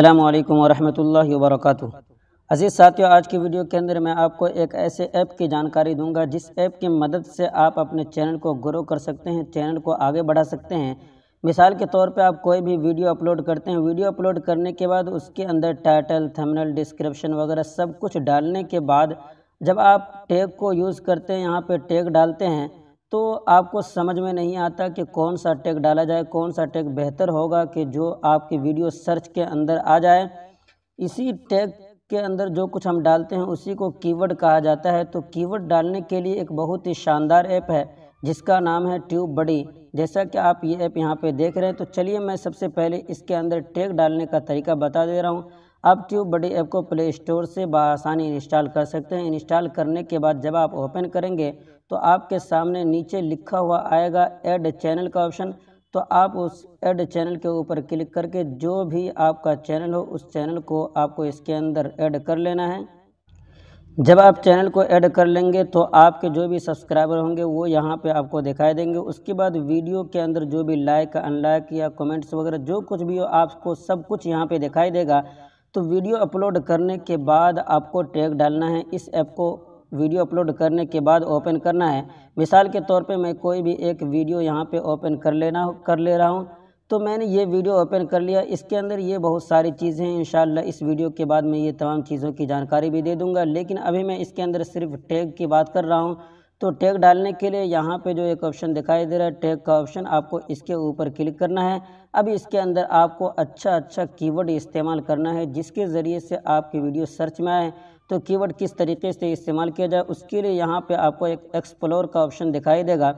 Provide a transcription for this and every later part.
अल्लाम वरहमल वर्क अजीज़ साथियों आज की वीडियो के अंदर मैं आपको एक ऐसे ऐप की जानकारी दूंगा जिस ऐप की मदद से आप अपने चैनल को ग्रो कर सकते हैं चैनल को आगे बढ़ा सकते हैं मिसाल के तौर पे आप कोई भी वीडियो अपलोड करते हैं वीडियो अपलोड करने के बाद उसके अंदर टाइटल थंबनेल डिस्क्रिप्शन वगैरह सब कुछ डालने के बाद जब आप टैग को यूज़ करते हैं यहाँ पर टैग डालते हैं तो आपको समझ में नहीं आता कि कौन सा टैग डाला जाए कौन सा टैग बेहतर होगा कि जो आपकी वीडियो सर्च के अंदर आ जाए इसी टैग के अंदर जो कुछ हम डालते हैं उसी को कीवर्ड कहा जाता है तो कीवर्ड डालने के लिए एक बहुत ही शानदार ऐप है जिसका नाम है ट्यूब बड़ी जैसा कि आप ये ऐप यहाँ पे देख रहे हैं तो चलिए मैं सबसे पहले इसके अंदर टैग डालने का तरीका बता दे रहा हूँ आप ट्यूब बड़ी ऐप को प्ले स्टोर से बसानी इंस्टॉल कर सकते हैं इंस्टॉल करने के बाद जब आप ओपन करेंगे तो आपके सामने नीचे लिखा हुआ आएगा ऐड चैनल का ऑप्शन तो आप उस ऐड चैनल के ऊपर क्लिक करके जो भी आपका चैनल हो उस चैनल को आपको इसके अंदर ऐड कर लेना है जब आप चैनल को ऐड कर लेंगे तो आपके जो भी सब्सक्राइबर होंगे वो यहाँ पे आपको दिखाई देंगे उसके बाद वीडियो के अंदर जो भी लाइक अनलाइक या कमेंट्स वगैरह जो कुछ भी हो आपको सब कुछ यहाँ पे दिखाई देगा तो वीडियो अपलोड करने के बाद आपको टैग डालना है इस ऐप को वीडियो अपलोड करने के बाद ओपन करना है मिसाल के तौर पे मैं कोई भी एक वीडियो यहाँ पे ओपन कर लेना कर ले रहा हूँ तो मैंने ये वीडियो ओपन कर लिया इसके अंदर ये बहुत सारी चीज़ें हैं इन इस वीडियो के बाद मैं ये तमाम चीज़ों की जानकारी भी दे दूँगा लेकिन अभी मैं इसके अंदर सिर्फ टैग की बात कर रहा हूँ तो टैग डालने के लिए यहाँ पे जो एक ऑप्शन दिखाई दे रहा है टैग का ऑप्शन आपको इसके ऊपर क्लिक करना है अब इसके अंदर आपको अच्छा अच्छा कीवर्ड इस्तेमाल करना है जिसके ज़रिए से आपकी वीडियो सर्च में आए तो कीवर्ड किस तरीके से इस्तेमाल किया जाए उसके लिए यहाँ पे आपको एक एक्सप्लोर का ऑप्शन दिखाई देगा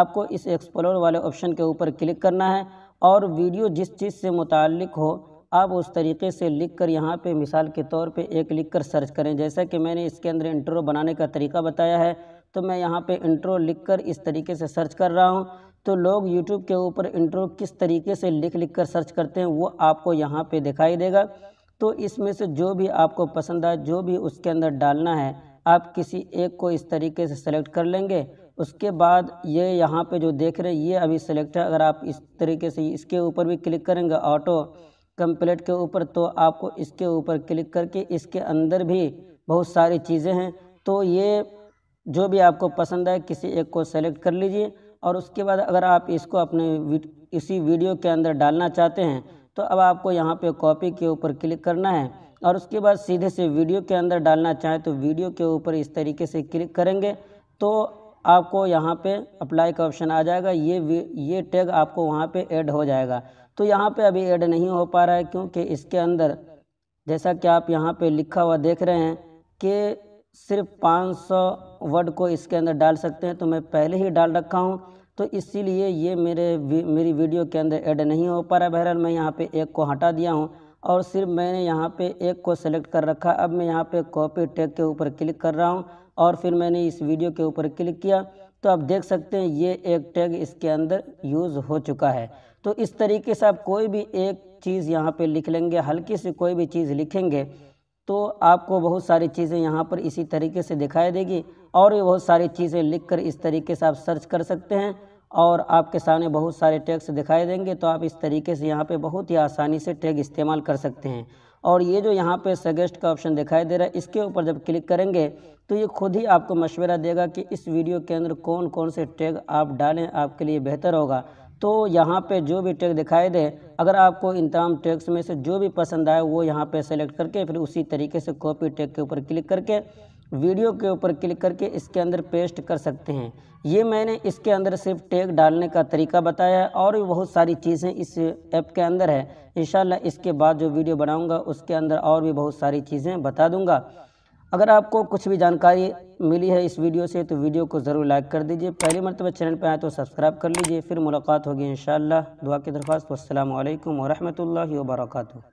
आपको इस एक्सप्लोर वाले ऑप्शन के ऊपर क्लिक करना है और वीडियो जिस चीज़ से मुतक हो आप उस तरीके से लिख कर यहाँ पर मिसाल के तौर पर एक लिख कर सर्च करें जैसा कि मैंने इसके अंदर इंटरव्यू बनाने का तरीका बताया है तो मैं यहाँ पे इंट्रो लिखकर इस तरीके से सर्च कर रहा हूँ तो लोग यूट्यूब के ऊपर इंट्रो किस तरीके से लिख लिख कर सर्च करते हैं वो आपको यहाँ पे दिखाई देगा तो इसमें से जो भी आपको पसंद आए जो भी उसके अंदर डालना है आप किसी एक को इस तरीके से सेलेक्ट कर लेंगे उसके बाद ये यहाँ पे जो देख रहे हैं ये अभी सेलेक्ट है अगर आप इस तरीके से इसके ऊपर भी क्लिक करेंगे ऑटो कंप्लीट के ऊपर तो आपको इसके ऊपर क्लिक करके इसके अंदर भी बहुत सारी चीज़ें हैं तो ये जो भी आपको पसंद आए किसी एक को सेलेक्ट कर लीजिए और उसके बाद अगर आप इसको अपने इसी वीडियो के अंदर डालना चाहते हैं तो अब आपको यहाँ पे कॉपी के ऊपर क्लिक करना है और उसके बाद सीधे से वीडियो के अंदर डालना चाहें तो वीडियो के ऊपर इस तरीके से क्लिक करेंगे तो आपको यहाँ पे अप्लाई का ऑप्शन आ जाएगा ये ये टैग आपको वहाँ पे ऐड हो जाएगा तो यहाँ पे अभी ऐड नहीं हो पा रहा है क्योंकि इसके अंदर जैसा कि आप यहाँ पर लिखा हुआ देख रहे हैं कि सिर्फ पाँच वर्ड को इसके अंदर डाल सकते हैं तो मैं पहले ही डाल रखा हूँ तो इसीलिए ये मेरे मेरी वीडियो के अंदर ऐड नहीं हो पा रहा बहरहाल मैं यहाँ पे एक को हटा दिया हूँ और सिर्फ मैंने यहाँ पे एक को सेलेक्ट कर रखा अब मैं यहाँ पे कॉपी टैग के ऊपर क्लिक कर रहा हूँ और फिर मैंने इस वीडियो के ऊपर क्लिक किया तो आप देख सकते हैं ये एक टैग इसके अंदर यूज़ हो चुका है तो इस तरीके से आप कोई भी एक चीज़ यहाँ पर लिख लेंगे हल्की सी कोई भी चीज़ लिखेंगे तो आपको बहुत सारी चीज़ें यहाँ पर इसी तरीके से दिखाई देगी और भी बहुत सारी चीज़ें लिख कर इस तरीके से आप सर्च कर सकते हैं और आपके सामने बहुत सारे टैग्स दिखाई देंगे तो आप इस तरीके से यहाँ पे बहुत ही आसानी से टैग इस्तेमाल कर सकते हैं और ये जो यहाँ पे सजेस्ट का ऑप्शन दिखाई दे रहा है इसके ऊपर जब क्लिक करेंगे तो ये खुद ही आपको मशवरा देगा कि इस वीडियो के अंदर कौन कौन से टैग आप डालें आपके लिए बेहतर होगा तो यहाँ पे जो भी टैग दिखाई दे अगर आपको इन तमाम टैग्स में से जो भी पसंद आए वो यहाँ पे सेलेक्ट करके फिर उसी तरीके से कॉपी टैग के ऊपर क्लिक करके वीडियो के ऊपर क्लिक करके इसके अंदर पेस्ट कर सकते हैं ये मैंने इसके अंदर सिर्फ टैग डालने का तरीका बताया है और भी बहुत सारी चीज़ें इस ऐप के अंदर है इन इसके बाद जो वीडियो बनाऊँगा उसके अंदर और भी बहुत सारी चीज़ें बता दूँगा अगर आपको कुछ भी जानकारी मिली है इस वीडियो से तो वीडियो को ज़रूर लाइक कर दीजिए पहली मरतबा चैनल पर आए तो सब्सक्राइब कर लीजिए फिर मुलाकात होगी इन दुआ की दरख्वास्त वरहमल वर्का